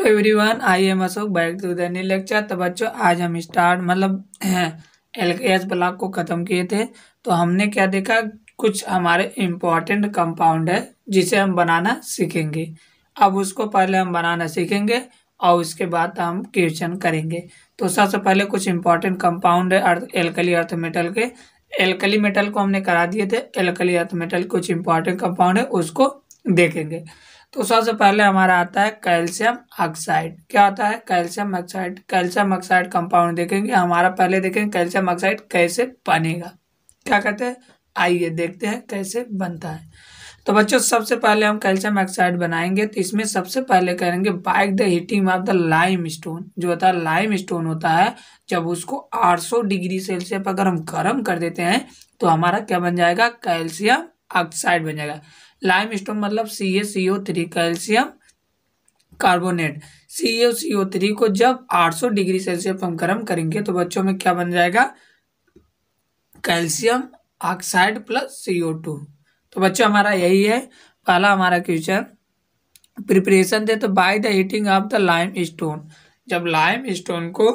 hello everyone I am Ashok back to the new lecture तो बच्चों आज हम स्टार्ट मतलब एल के एस ब्लॉक को ख़त्म किए थे तो हमने क्या देखा कुछ हमारे इम्पॉर्टेंट कंपाउंड है जिसे हम बनाना सीखेंगे अब उसको पहले हम बनाना सीखेंगे और उसके बाद हम क्वेश्चन करेंगे तो सबसे पहले कुछ इम्पॉर्टेंट कंपाउंड है अर्थ एल्कली अर्थ मेटल के एल्कली मेटल को हमने करा दिए थे एल्कली अर्थ मेटल कुछ इम्पॉर्टेंट कंपाउंड है उसको देखेंगे तो सबसे पहले हमारा आता है कैल्शियम ऑक्साइड क्या आता है calcium oxide calcium oxide compound देखेंगे हमारा पहले देखेंगे कैल्शियम ऑक्साइड कैसे बनेगा क्या कहते हैं आइए देखते हैं कैसे बनता है तो बच्चों सबसे पहले हम कैल्शियम ऑक्साइड बनाएंगे तो इसमें सबसे पहले करेंगे by the heating of the limestone जो होता है लाइम स्टोन होता है जब उसको 800 डिग्री सेल्सियस पर अगर हम गर्म कर देते हैं तो हमारा क्या बन जाएगा कैल्शियम ऑक्साइड बन जाएगा लाइम स्टोन मतलब C A C O three calcium carbonate C A C O three को जब 800 डिग्री सेल्सियस पर हम गर्म करेंगे तो बच्चों में क्या बन जाएगा calcium oxide plus C O two तो बच्चों हमारा यही है पहला हमारा क्वेश्चन प्रिपरेशन दे तो by the heating of the limestone जब लाइम स्टोन को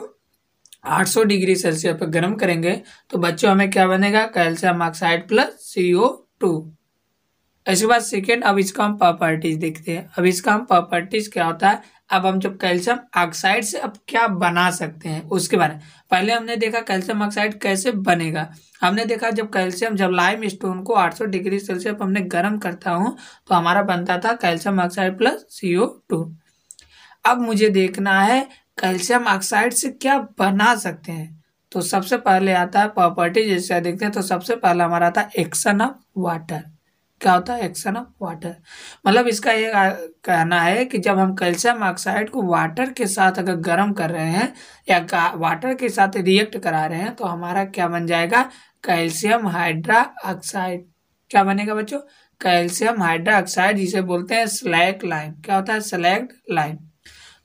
800 डिग्री सेल्सियस पर गर्म करेंगे तो बच्चों हमें क्या बनेगा calcium oxide plus C O two इसके बाद सेकेंड अब इसका हम प्रॉपर्टीज देखते हैं अब इसका हम प्रॉपर्टीज क्या होता है अब हम जब कैल्शियम ऑक्साइड से अब क्या बना सकते हैं उसके बारे में पहले हमने देखा कैल्शियम ऑक्साइड कैसे बनेगा हमने देखा जब कैल्शियम जब लाइम स्टोन को 800 डिग्री सेल्सियस हमने गर्म करता हूँ तो हमारा बनता था कैल्शियम ऑक्साइड प्लस सी अब मुझे देखना है कैल्शियम ऑक्साइड से क्या बना सकते हैं तो सबसे पहले आता है प्रॉपर्टी जैसे देखते हैं तो सबसे पहला हमारा आता है एक्शन ऑफ वाटर क्या होता है एक्शन ऑफ वाटर मतलब इसका ये कहना है कि जब हम कैल्शियम ऑक्साइड को वाटर के साथ अगर गर्म कर रहे हैं या वाटर के साथ रिएक्ट करा रहे हैं तो हमारा क्या बन जाएगा कैल्शियम हाइड्रा ऑक्साइड क्या बनेगा बच्चों कैल्शियम हाइड्रा ऑक्साइड जिसे बोलते हैं स्लैक लाइम क्या होता है स्लैक लाइम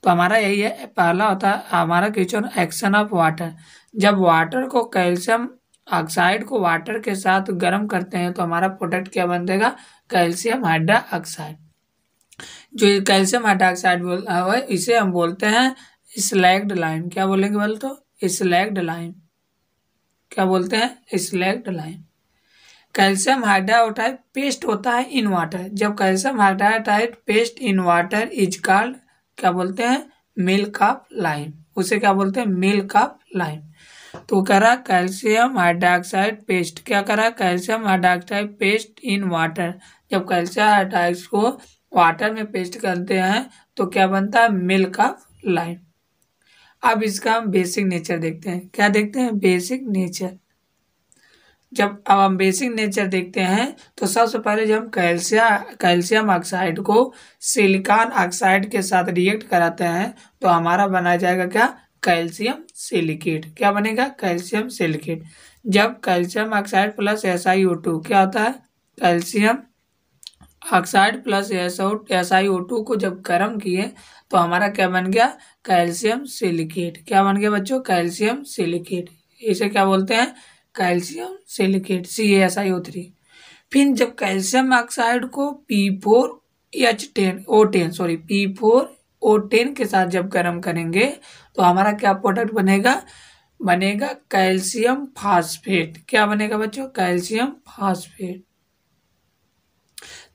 तो हमारा यही है पहला होता है हमारा क्वेश्चन एक्शन ऑफ वाटर जब वाटर को कैल्शियम ऑक्साइड को वाटर के साथ गर्म करते हैं तो हमारा प्रोडक्ट क्या बन देगा कैल्शियम हाइड्रा ऑक्साइड जो कैल्शियम हाइड्राक्साइड बोल इसे हम बोलते हैं स्लैग्ड लाइम क्या बोलेंगे बोल तो स्लैग्ड लाइम क्या बोलते हैं slaked lime calcium hydroxide paste होता है इन वाटर जब calcium hydroxide paste in water is called क्या बोलते हैं मिल्क ऑफ लाइम उसे क्या बोलते हैं मिल्क ऑफ लाइम तो करा कैल्शियम हाइड्रोक्साइड पेस्ट क्या करा calcium hydroxide paste in water जब कैल्शियम हाइड्रोक्स को वाटर में पेस्ट करते हैं तो क्या बनता है मिल्क ऑफ लाइम अब इसका हम बेसिक नेचर देखते हैं क्या देखते हैं बेसिक नेचर जब अब हम बेसिक नेचर देखते हैं तो सबसे पहले जब हम कैल्शिया कैल्शियम ऑक्साइड को सिलिकॉन ऑक्साइड के साथ रिएक्ट कराते हैं तो हमारा बनाया जाएगा क्या कैल्शियम सिलिकेट क्या बनेगा कैल्शियम सिलिकेट जब calcium oxide plus S I O two क्या होता है calcium oxide plus S O S I O two को जब गर्म किए तो हमारा क्या बन गया कैल्शियम सिलिकेट क्या बन गया बच्चों कैल्शियम सिलिकेट इसे क्या बोलते हैं calcium silicate C S I O three फिर जब कैल्शियम ऑक्साइड को P four H ten O ten sorry P four O ten के साथ जब गर्म करेंगे तो हमारा क्या प्रोडक्ट बनेगा बनेगा कैल्शियम फास्फेट क्या बनेगा बच्चों कैल्शियम फास्फेट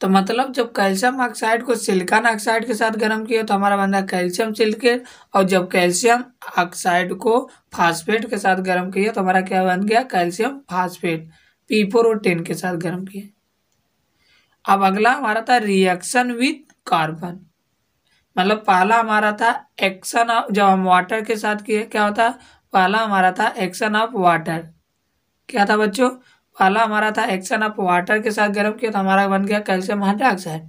तो मतलब जब कैल्शियम ऑक्साइड को सिलिकॉन ऑक्साइड के साथ गर्म किया तो हमारा है कैल्शियम सिलिकेट और जब कैल्शियम ऑक्साइड को फास्फेट के साथ गर्म किया तो हमारा क्या बन गया कैल्शियम फास्फेट पी फोर और टेन के साथ गर्म किया अब अगला हमारा था रिएक्शन विथ कार्बन मतलब पहला हमारा था एक्शन ऑफ जब हम वाटर के साथ किए क्या होता पहला हमारा था एक्शन ऑफ वाटर क्या था बच्चों पहला हमारा था एक्शन ऑफ वाटर के साथ गर्म किया तो हमारा बन गया कैल्शियम हाइड्रोक्साइड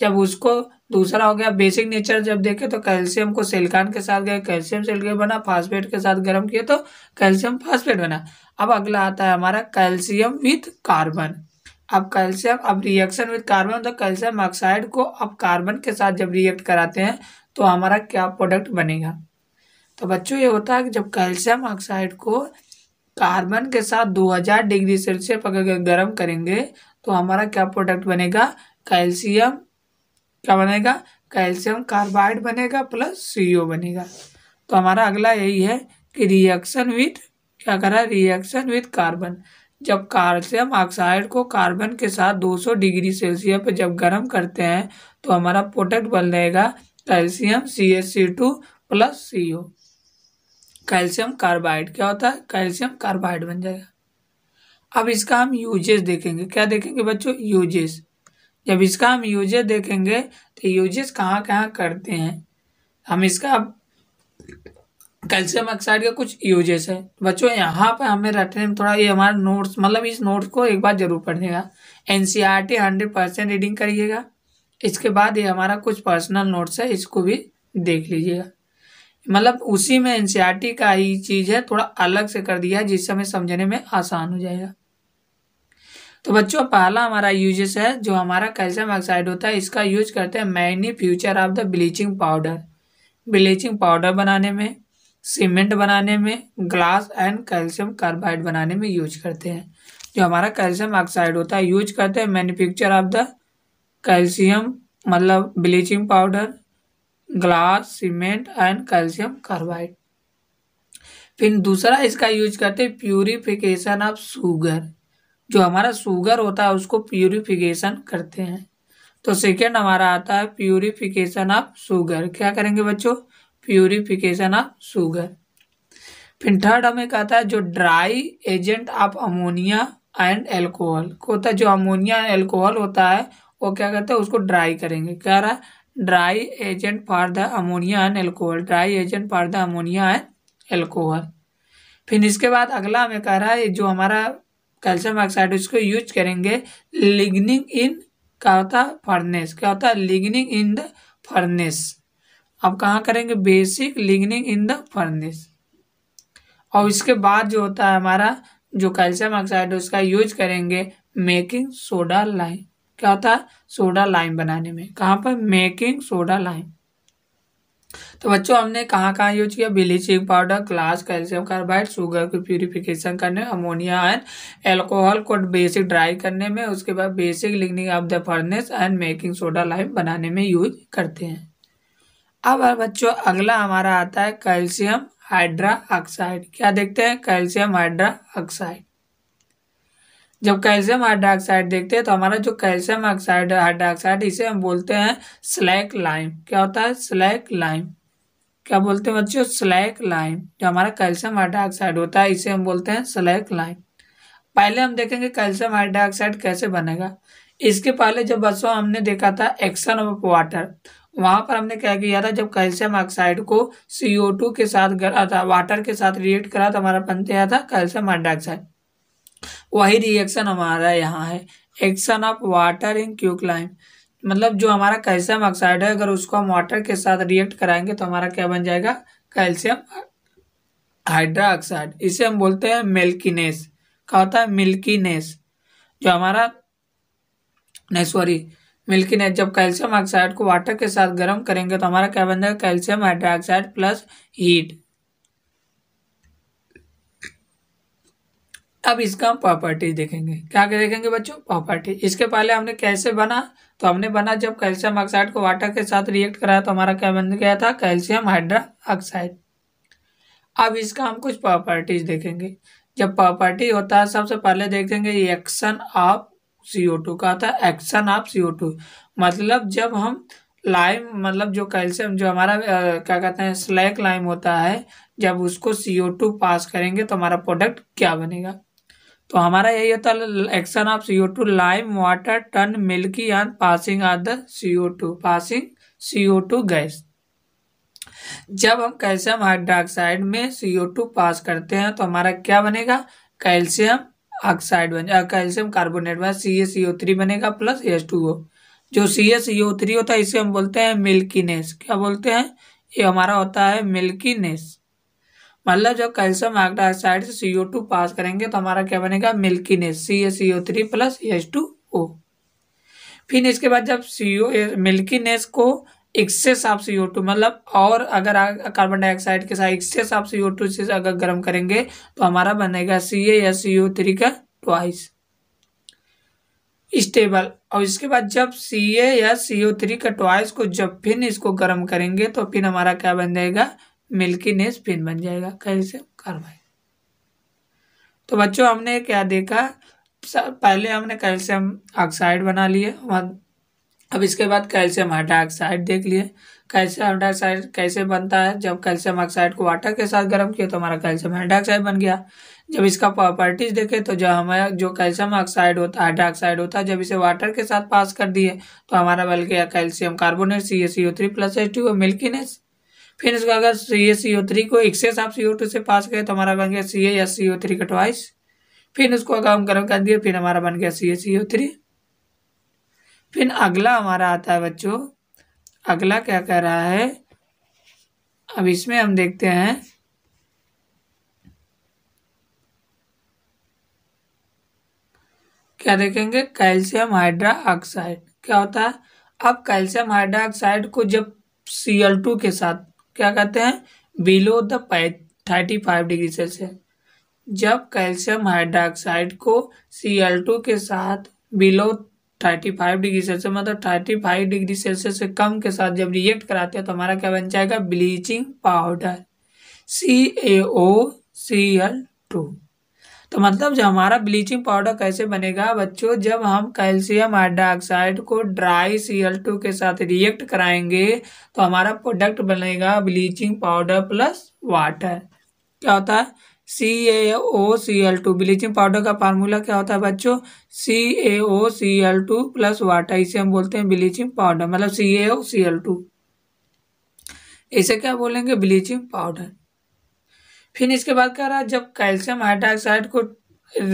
जब उसको दूसरा हो गया बेसिक नेचर जब देखे तो कैल्शियम को सिलिकॉन के साथ गए कैल्शियम सिलिकेट बना फास्फेट के साथ गर्म किए तो कैल्शियम फास्फेट बना अब अगला आता है हमारा कैल्शियम विथ कार्बन अब कैल्शियम अब रिएक्शन विद कार्बन तो कैल्शियम ऑक्साइड को अब कार्बन के साथ जब रिएक्ट कराते हैं तो हमारा क्या प्रोडक्ट बनेगा तो बच्चों ये होता है कि जब कैल्शियम ऑक्साइड को कार्बन के साथ 2000 डिग्री सेल्सियस पर अगर गर्म करेंगे तो हमारा क्या प्रोडक्ट बनेगा कैल्शियम क्या बनेगा कैल्शियम कार्बाइड बनेगा प्लस सी बनेगा तो हमारा अगला यही है कि रिएक्शन विथ क्या करा रिएक्शन विथ कार्बन जब कैल्शियम ऑक्साइड को कार्बन के साथ 200 डिग्री सेल्सियस पर जब गर्म करते हैं तो हमारा प्रोडक्ट बन जाएगा calcium C S C two plus C O calcium carbide क्या होता है कैल्शियम कार्बाइड बन जाएगा अब इसका हम यूजेस देखेंगे क्या देखेंगे बच्चों यूजेस जब इसका हम यूजेस देखेंगे तो यूजेस कहाँ कहाँ करते हैं हम इसका कैल्शियम ऑक्साइड का कुछ यूजेस है बच्चों यहाँ पर हमें रटने में थोड़ा ये हमारा नोट्स मतलब इस नोट्स को एक बार जरूर पढ़िएगा N C R T hundred percent reading करिएगा इसके बाद ये हमारा कुछ पर्सनल नोट्स है इसको भी देख लीजिएगा मतलब उसी में एन सी आर टी का ही चीज़ है थोड़ा अलग से कर दिया है जिससे हमें समझने में आसान हो जाएगा तो बच्चों पहला हमारा यूजेस है जो हमारा कैल्शियम ऑक्साइड होता है इसका यूज करते हैं manufacture of the bleaching powder bleaching powder बनाने में सीमेंट बनाने में ग्लास एंड कैल्शियम कार्बाइड बनाने में यूज करते हैं जो हमारा कैल्शियम ऑक्साइड होता है यूज करते हैं मैन्युफैक्चर ऑफ द कैल्शियम मतलब bleaching powder glass cement and calcium carbide फिर दूसरा इसका यूज करते हैं प्यूरिफिकेशन ऑफ शुगर जो हमारा शुगर होता है उसको प्यूरिफिकेशन करते हैं तो सेकेंड हमारा आता है प्यूरिफिकेशन ऑफ शुगर क्या करेंगे बच्चों प्योरीफिकेशन ऑफ शुगर फिर थर्ड हमें कहता है जो dry agent of ammonia and alcohol को होता है जो अमोनिया एंड एल्कोहल होता है वो क्या कहते हैं उसको ड्राई करेंगे कह रहा है dry agent for the ammonia and alcohol dry agent for the ammonia and alcohol फिर इसके बाद अगला हमें कह रहा है जो हमारा कैल्शियम ऑक्साइड उसको यूज करेंगे लिग्निंग इन क्या होता है फर्नेस क्या होता है लिग्निंग इन द फर्नेस अब कहाँ करेंगे basic lining in the furnace और इसके बाद जो होता है हमारा जो कैल्शियम ऑक्साइड है उसका यूज करेंगे मेकिंग सोडा लाइम क्या होता है सोडा लाइम बनाने में कहाँ पर मेकिंग सोडा लाइम तो बच्चों हमने कहाँ कहाँ यूज किया bleaching powder glass calcium carbide sugar की प्यूरिफिकेशन करने अमोनिया एंड एल्कोहल को बेसिक ड्राई करने में उसके बाद basic lining of the furnace and making soda lime बनाने में यूज करते हैं अब बच्चों अगला हमारा आता है कैल्शियम हाइड्रा ऑक्साइड क्या देखते हैं कैल्शियम हाइड्रा ऑक्साइड जब कैल्शियम हाइड्रा ऑक्साइड देखते हैं तो हमारा जो कैल्शियम ऑक्साइड हाइड्रा ऑक्साइड इसे हम बोलते हैं स्लैक लाइम क्या होता है स्लैक लाइम क्या बोलते हैं बच्चों स्लैक लाइम जो हमारा कैल्शियम हाइड्रा ऑक्साइड होता है इसे हम बोलते हैं स्लैक लाइम पहले हम देखेंगे कैल्शियम हाइड्रा ऑक्साइड कैसे बनेगा इसके पहले जब बच्चों हमने देखा था एक्शन ऑफ वाटर वहाँ पर हमने क्या किया था जब कैल्शियम ऑक्साइड को सीओ टू के साथ गला था वाटर के साथ रिएक्ट करा तो हमारा बनते आया था कैल्शियम हाइड्रोक्साइड वही रिएक्शन हमारा यहाँ है action of water in quicklime मतलब जो हमारा कैल्शियम ऑक्साइड है अगर उसको हम वाटर के साथ रिएक्ट कराएंगे तो हमारा क्या बन जाएगा कैल्शियम हाइड्रा ऑक्साइड इसे हम बोलते हैं मिल्कीनेस क्या होता है मिल्कीनेस जो हमारा नहीं सॉरी मिल्कीनेस जब कैल्शियम ऑक्साइड को वाटर के साथ गर्म करेंगे तो हमारा क्या बन जाएगा कैल्शियम हाइड्रोक्साइड प्लस हीट अब इसका हम प्रॉपर्टीज देखेंगे क्या देखेंगे बच्चों प्रॉपर्टीज इसके पहले हमने कैसे बना तो हमने बना जब कैल्शियम ऑक्साइड को वाटर के साथ रिएक्ट कराया तो हमारा क्या बन गया था कैल्शियम हाइड्रोक्साइड अब इसका हम कुछ प्रॉपर्टीज देखेंगे जब प्रॉपर्टी होता है सबसे पहले देखेंगे रिएक्शन ऑफ सीओ टू का आता है एक्शन ऑफ सीओ टू मतलब जब हम लाइम मतलब जो कैल्शियम जो हमारा क्या कहते हैं स्लैक लाइम होता है जब उसको सीओ टू पास करेंगे तो हमारा प्रोडक्ट क्या बनेगा तो हमारा यही होता है action of CO two lime water turn milky and passing of the CO two passing CO two gas जब हम कैल्शियम हाइड्रोक्साइड में सीओ टू पास करते हैं तो हमारा क्या बनेगा कैल्शियम ऑक्साइड बन कैल्शियम कार्बोनेट बना सी एस ओ थ्री बनेगा प्लस एस टू ओ जो सी एस ओ थ्री होता है इसे हम बोलते हैं मिल्कीनेस क्या बोलते हैं ये हमारा होता है मिल्कीनेस मतलब जब कैल्शियम ऑक्साइड से सी ओ टू पास करेंगे तो हमारा क्या बनेगा milkiness C S O three plus S two O फिर इसके बाद जब सी ओ मिल्कीनेस को excess of C O two मतलब और अगर कार्बन डाइऑक्साइड के साथ excess of C O two से अगर गर्म करेंगे तो हमारा बनेगा सी ए या सी ओ थ्री का ट्वाइस स्टेबल और इसके बाद जब सी ए या सी ओ थ्री का ट्वाइस को जब फिर इसको गर्म करेंगे तो फिर हमारा क्या बन जाएगा मिल्की नेस फिन बन जाएगा कैसे कार्बाइन तो बच्चों हमने क्या देखा पहले हमने कैल्शियम ऑक्साइड बना लिए अब इसके बाद कैल्शियम हाइड्राक्साइड देख लिए कैल्शियम हाइड्राक्साइड कैसे बनता है जब कैल्शियम ऑक्साइड को वाटर के साथ गर्म किया तो हमारा कैल्शियम हाइड्राक्साइड बन गया जब इसका प्रॉपर्टीज देखें तो जब हमारा जो कैल्शियम ऑक्साइड होता है हाइड्रोक्साइड होता है जब इसे वाटर के साथ पास कर दिए तो हमारा बल गया calcium carbonate C A C O three plus two फिर इसको अगर C S C O three को एक्सेस आप सी ओ टू से पास करें तो हमारा बन गया C A S C O three का ट्वाइस फिर उसको अगर हम गर्म कर दिए फिर हमारा बन गया C A C O three फिर अगला हमारा आता है बच्चों अगला क्या कह रहा है अब इसमें हम देखते हैं क्या देखेंगे कैल्शियम हाइड्रा ऑक्साइड क्या होता है अब कैल्शियम हाइड्रा ऑक्साइड को जब सी एल टू के साथ क्या कहते हैं below the thirty five degree Celsius जब कैल्शियम हाइड्रा ऑक्साइड को सी एल टू के साथ below thirty five degree Celsius मतलब थर्टी फाइव डिग्री सेल्सियस से कम के साथ जब रिएक्ट कराते हैं तो हमारा क्या बन जाएगा bleaching powder C A O C L two तो मतलब जो हमारा ब्लीचिंग पाउडर कैसे बनेगा बच्चों जब हम कैल्शियम हाइड्रोक्साइड को ड्राई सी एल टू के साथ रिएक्ट कराएंगे तो हमारा प्रोडक्ट बनेगा ब्लीचिंग पाउडर प्लस वाटर क्या होता है C A O C L two bleaching powder का फार्मूला क्या होता है बच्चों C A O C L two plus water इसे हम बोलते हैं ब्लीचिंग पाउडर मतलब C A O C L to इसे क्या बोलेंगे ब्लीचिंग पाउडर फिर इसके बाद कह रहा है जब कैल्शियम हाइड्रोक्साइड को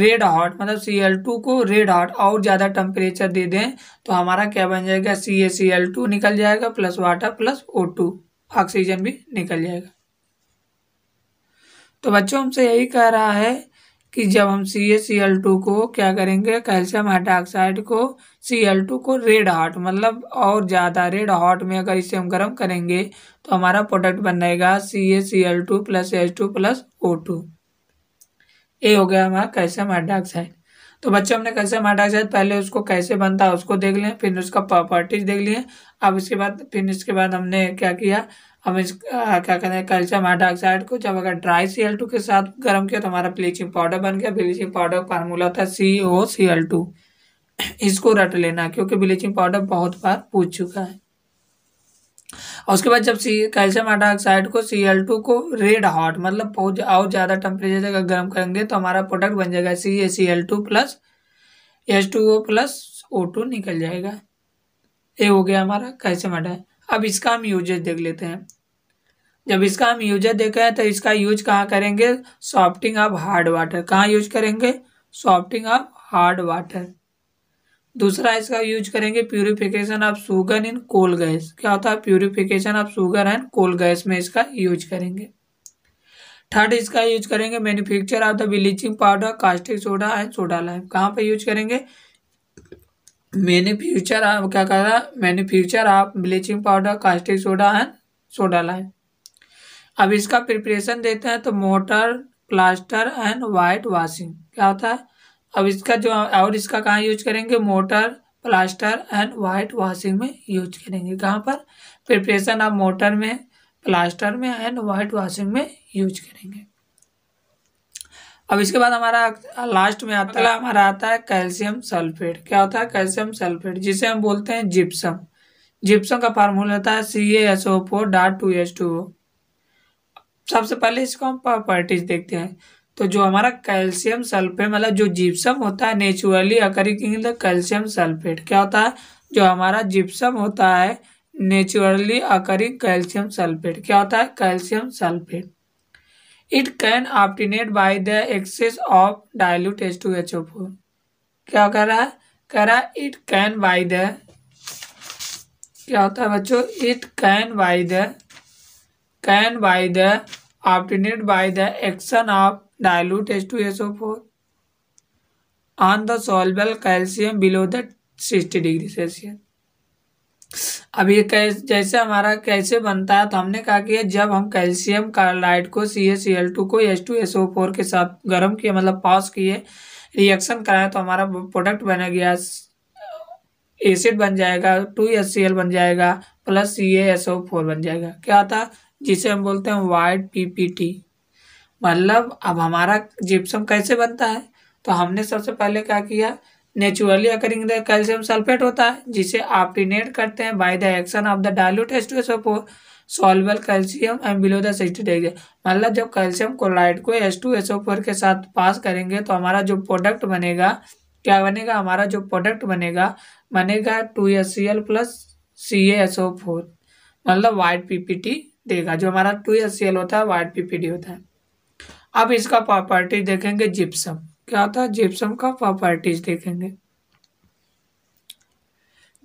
रेड हॉट मतलब सी एल टू को रेड हॉट और ज़्यादा टेम्परेचर दे दें तो हमारा क्या बन जाएगा C A C L two निकल जाएगा plus water plus O two oxygen भी निकल जाएगा तो बच्चों हमसे यही कह रहा है कि जब हम सी ए सी एल टू को क्या करेंगे कैल्शियम हाइड्रोक्साइड को सी एल टू को रेड हॉट मतलब और ज़्यादा रेड हॉट में अगर इसे हम गर्म करेंगे तो हमारा प्रोडक्ट बनाएगा C A C L two plus H two plus O two ये हो गया हमारा कैल्शियम हाइड्रोक्साइड तो बच्चों हमने कैल्शियम हाइड्रोक्साइड पहले उसको कैसे बनता है उसको देख लें फिर उसका प्रॉपर्टीज देख लिए अब इसके बाद फिर इसके बाद हमने क्या किया हम इस आ, क्या कहते हैं कैल्शियम हाइड्रोक्साइड को जब अगर ड्राई सी एल टू के साथ गर्म किया तो हमारा ब्लीचिंग पाउडर बन गया ब्लीचिंग पाउडर का फार्मूला था सी ओ सी एल टू इसको रट लेना क्योंकि ब्लीचिंग पाउडर बहुत बार पूछ चुका है और उसके बाद जब सी कैल्शियम हाइड्रोक्साइड को सी एल टू को रेड हॉट मतलब बहुत और ज़्यादा टेम्परेचर से अगर गर्म करेंगे तो हमारा प्रोडक्ट बन जाएगा C A C L two plus H two O plus O two निकल जाएगा ये हो गया हमारा कैल्शियम हाइड्रोक्साइड अब इसका हम यूजेज देख लेते हैं जब इसका हम यूजर देखें तो इसका यूज कहाँ करेंगे सॉफ्टिंग ऑफ हार्ड वाटर कहाँ यूज करेंगे सॉफ्टिंग ऑफ हार्ड वाटर दूसरा इसका यूज करेंगे purification of sugar in coal gas क्या होता है purification of sugar and coal gas में इसका यूज करेंगे थर्ड इसका यूज करेंगे manufacture of the bleaching powder caustic soda and soda lime कहाँ पर यूज करेंगे मैन्युफ्यूचर क्या कह रहा है manufacture of bleaching powder caustic soda and soda lime अब इसका प्रिपरेशन देते हैं तो mortar plaster and white washing क्या होता है अब इसका जो और इसका कहाँ यूज करेंगे mortar plaster and white washing में यूज करेंगे कहाँ पर प्रिपरेशन आप मोटर में प्लास्टर में एंड वाइट वाशिंग में यूज करेंगे अब इसके बाद हमारा लास्ट में आता है हमारा आता है कैल्शियम सल्फेट क्या होता है कैल्शियम सल्फेट जिसे हम बोलते हैं जिप्सम जिप्सम का फार्मूला होता है C A S O four dot two S two O सबसे पहले इसको हम प्रॉपर्टीज देखते हैं तो जो हमारा कैल्शियम सल्फेट मतलब जो जिप्सम होता है naturally occurring in the calcium sulphate क्या होता है जो हमारा जिप्सम होता है नेचुरली अकरिंग कैल्शियम सल्फेट क्या होता है calcium sulphate it can obtained by the excess of dilute H two H O four क्या कह रहा है कह रहा है इट कैन बाय द क्या होता है बच्चों it can by the can can the action of dilute S two S O four on the soluble calcium below the sixty degree Celsius अब ये कैस जैसे हमारा कैसे बनता है तो हमने कहा कि जब हम कैल्शियम कार्लाइड को सी एस एल टू को S two S O four के साथ गर्म किए मतलब पास किए रिएक्शन कराएं तो हमारा प्रोडक्ट बना गया एसिड बन जाएगा टू एस सी एल बन जाएगा plus C A S O four बन जाएगा क्या है जिसे हम बोलते हैं वाइट पीपीटी मतलब अब हमारा जिप्सम कैसे बनता है तो हमने सबसे पहले क्या किया नेचुरली अकरिंग कैल्शियम सल्फेट होता है जिसे ऑप्टिनेट करते हैं by the action of the dilute S two S four soluble calcium and below the sixty degree मतलब जब कैल्शियम क्लोराइड को S two S O four के साथ पास करेंगे तो हमारा जो प्रोडक्ट बनेगा क्या बनेगा हमारा जो प्रोडक्ट बनेगा बनेगा two S C L plus C S O four मतलब वाइट पी पी टी देगा जो हमारा टू एस सी एल होता है white PPD P P D होता है अब इसका प्रॉपर्टीज देखेंगे जिप्सम क्या होता है जिप्सम का प्रॉपर्टीज देखेंगे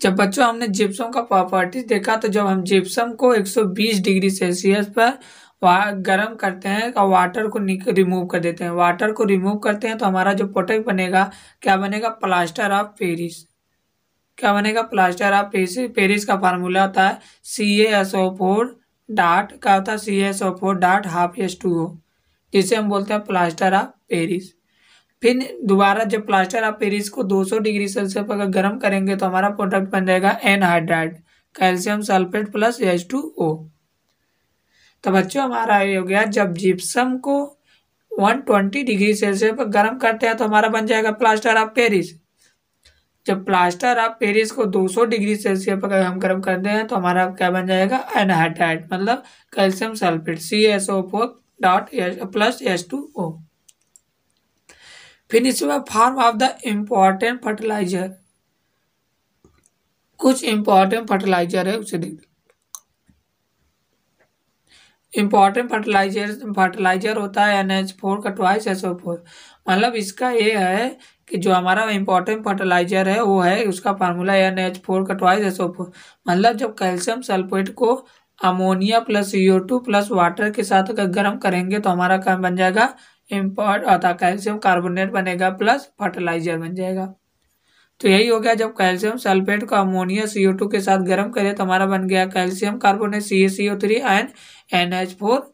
जब बच्चों हमने जिप्सम का प्रॉपर्टीज देखा तो जब हम जिप्सम को 120 डिग्री सेल्सियस पर गर्म करते हैं और वाटर को रिमूव कर देते हैं वाटर को रिमूव करते हैं तो हमारा जो प्रोडक्ट बनेगा क्या बनेगा प्लास्टर ऑफ पेरिस क्या बनेगा प्लास्टर ऑफ पेरिस पेरिस का फार्मूला होता है C A S O four dot का होता है C S O dot half S two O जिसे हम बोलते हैं प्लास्टर ऑफ पेरिस फिर दोबारा जब प्लास्टर ऑफ पेरिस को 200 डिग्री सेल्सियस पर अगर गर्म करेंगे तो हमारा प्रोडक्ट बन जाएगा hydride calcium sulphate plus H two O तो बच्चों हमारा ये हो गया जब जिप्सम को 120 डिग्री सेल्सियस पर गर्म करते हैं तो हमारा बन जाएगा प्लास्टर ऑफ पेरिस जब प्लास्टर आप पेरिस को 200 डिग्री सेल्सियस पर हम गर्म कर दें तो हमारा क्या बन जाएगा एनहाइड्राइड मतलब calcium sulphate C S O four dot plus S two O फिर इसमें form of the important fertiliser कुछ इम्पॉर्टेंट फर्टिलाइजर है उसे देख इम्पॉर्टेंट फर्टिलाइजर फर्टिलाइजर होता है एन एच फोर का ट्वाइस एस ओ फोर मतलब इसका ये है कि जो हमारा इम्पोर्टेंट फर्टिलाइजर है वो है उसका फार्मूला एन एच फोर का ट्वाइस एस ओ फोर मतलब जब कैल्शियम सल्फेट को ammonia plus yo two plus water के साथ अगर गर्म करेंगे तो हमारा काम बन जाएगा इम्पोर्ट अर्थात कैल्शियम कार्बोनेट बनेगा प्लस फर्टिलाइजर बन जाएगा तो यही हो गया जब कैल्शियम सल्फेट को अमोनिया सी ओ टू के साथ गर्म करें तो हमारा बन गया calcium carbonate C C O three and N H four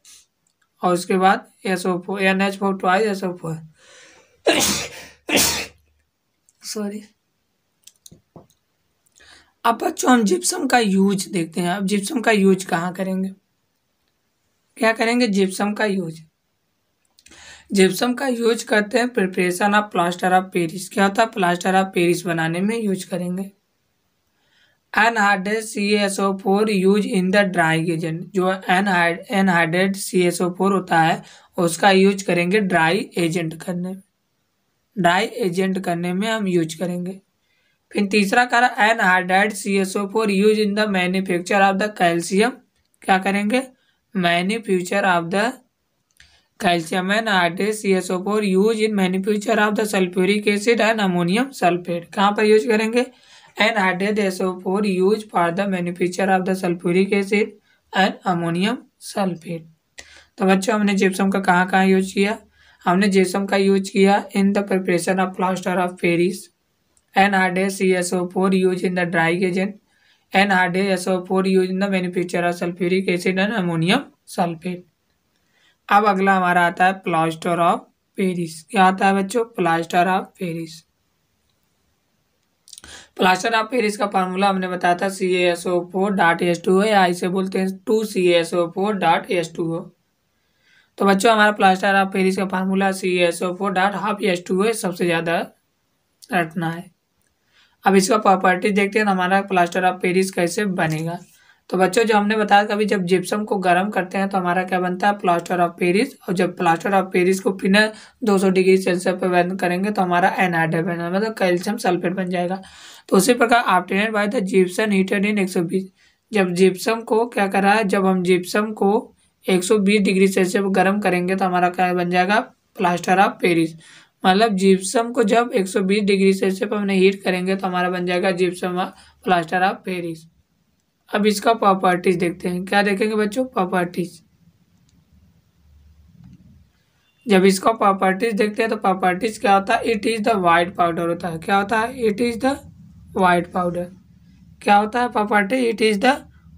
और उसके बाद S O four N H four twice S O four sorry अब बच्चों हम जिप्सम का यूज देखते हैं अब जिप्सम का यूज कहाँ करेंगे क्या करेंगे जिप्सम का यूज जिप्सम का यूज करते हैं preparation of plaster of Paris क्या होता है प्लास्टर ऑफ पेरिस बनाने में यूज करेंगे anhydride C S O four use in the dry agent जो N anhydride C S O four होता है उसका यूज करेंगे ड्राई एजेंट करने में डाई एजेंट करने में हम यूज करेंगे फिर तीसरा कारण anhydride C S O four use in the manufacture of the calcium क्या करेंगे manufacture of the calcium anhydrate C S O four use in manufacture of the sulphuric acid and ammonium sulphate कहाँ पर use करेंगे anhydrate S O four use for the manufacture of the sulphuric acid and ammonium sulphate तो बच्चों हमने gypsum का कहाँ कहाँ use किया हमने जेसम का यूज किया in the preparation of plaster of Paris and are the C S O four use in the dry agent and are the S O four use in the manufacture of sulphuric acid and ammonium sulphate अब अगला हमारा आता है plaster of Paris क्या आता है बच्चों plaster of Paris plaster of Paris का फार्मूला हमने बताया था C S O four dot S two हो या इसे बोलते हैं two C S O four dot S two हो तो बच्चों हमारा प्लास्टर ऑफ पेरिस का formula C S O four dot half S two ए सबसे ज़्यादा रटना है अब इसका प्रॉपर्टी देखते हैं तो हमारा प्लास्टर ऑफ पेरिस कैसे बनेगा तो बच्चों जो हमने बताया कभी जब जिप्सम को गर्म करते हैं तो हमारा क्या बनता है प्लास्टर ऑफ पेरिस और जब प्लास्टर ऑफ पेरिस को फिर 200 डिग्री सेल्सियस पर बंद करेंगे तो हमारा एनाइड बन मतलब कैल्शियम सल्फेट बन जाएगा तो उसी प्रकार obtained by the gypsum heated in एक जब जिप्सम को क्या कर रहा है जब हम जिप्सम को 120 डिग्री सेल्सियस पर गर्म करेंगे तो हमारा क्या बन जाएगा प्लास्टर ऑफ पेरिस मतलब जिप्सम को जब 120 डिग्री सेल्सियस पर हमने हीट करेंगे तो हमारा बन जाएगा जिप्सम प्लास्टर ऑफ पेरिस अब इसका प्रॉपर्टीज देखते हैं क्या देखेंगे बच्चों प्रॉपर्टीज जब इसका प्रॉपर्टीज देखते हैं तो प्रॉपर्टीज क्या होता है it is the white powder होता है क्या होता है it is the white powder क्या होता है property it is the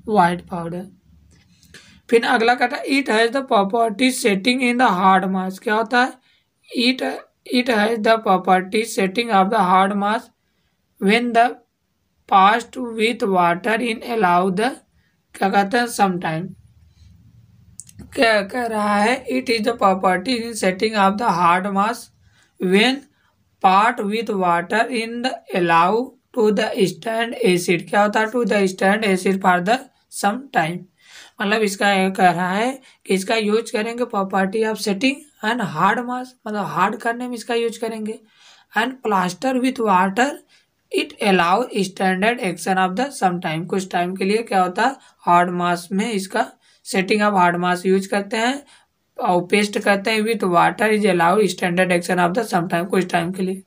white powder फिर अगला कहता है it has the property setting in the hard mass क्या होता है it it has the property setting of the hard mass when the paste with water in allow the क्या कहते हैं समटाइम क्या कह रहा है it is the property in setting of the hard mass when part with water in the allow to the stand acid क्या होता है to the stand acid for the some time मतलब इसका कह रहा है कि इसका यूज करेंगे property of setting and hard mass मतलब हार्ड करने में इसका यूज करेंगे and plaster with water it allow standard action of the some time कुछ टाइम के लिए क्या होता है हार्ड मास में इसका setting of hard mass use करते हैं और पेस्ट करते हैं with water is allow standard action of the some time कुछ टाइम के लिए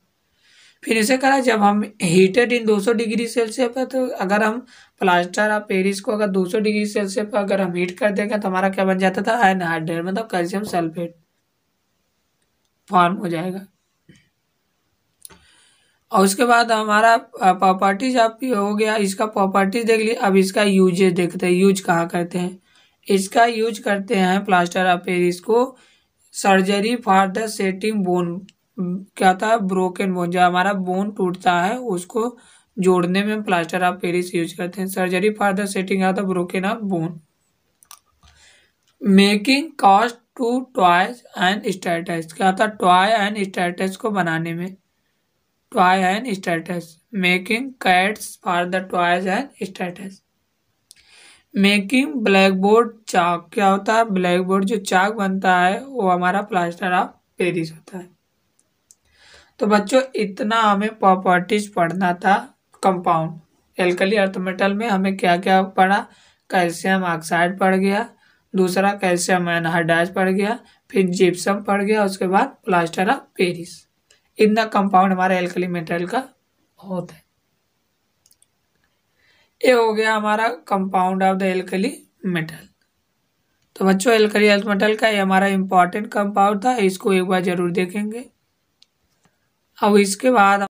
फिर इसे करा जब हम हीटेड इन 200 डिग्री सेल्सियस पर तो अगर हम प्लास्टर ऑफ पेरिस को अगर 200 डिग्री सेल्सियस पर अगर हम हीट कर देंगे तो हमारा क्या बन जाता था हाइड्रेट मतलब कैल्शियम सल्फेट फॉर्म हो जाएगा और उसके बाद हमारा प्रॉपर्टीज आप हो गया इसका प्रॉपर्टीज देख लिया अब इसका यूज देखते हैं यूज कहाँ करते हैं इसका यूज करते हैं प्लास्टर ऑफ पेरिस को surgery for the setting bone क्या था ब्रोकन बोन जो हमारा बोन टूटता है उसको जोड़ने में प्लास्टर ऑफ पेरिस यूज करते हैं surgery for the setting of the broken of bone making casts to toys and statues क्या था टॉय एंड स्टेटस को बनाने में toy and statues making casts for the toys and statues making blackboard chalk क्या होता है black board जो चाक बनता है वो हमारा प्लास्टर ऑफ पेरिस होता है तो बच्चों इतना हमें प्रॉपर्टीज पढ़ना था कंपाउंड एल्कली अर्थ मेटल में हमें क्या क्या पढ़ा कैल्शियम ऑक्साइड पड़ गया दूसरा कैल्शियम एनहाइड्राइज पड़ गया फिर जिप्सम पड़ गया उसके बाद प्लास्टर ऑफ पेरिस इतना कंपाउंड हमारे एल्कली मेटल का होता है ये हो गया हमारा compound of the alkali metal तो बच्चों एल्कली अर्थ मेटल का ये हमारा इम्पॉर्टेंट कंपाउंड था इसको एक बार जरूर देखेंगे अब इसके बाद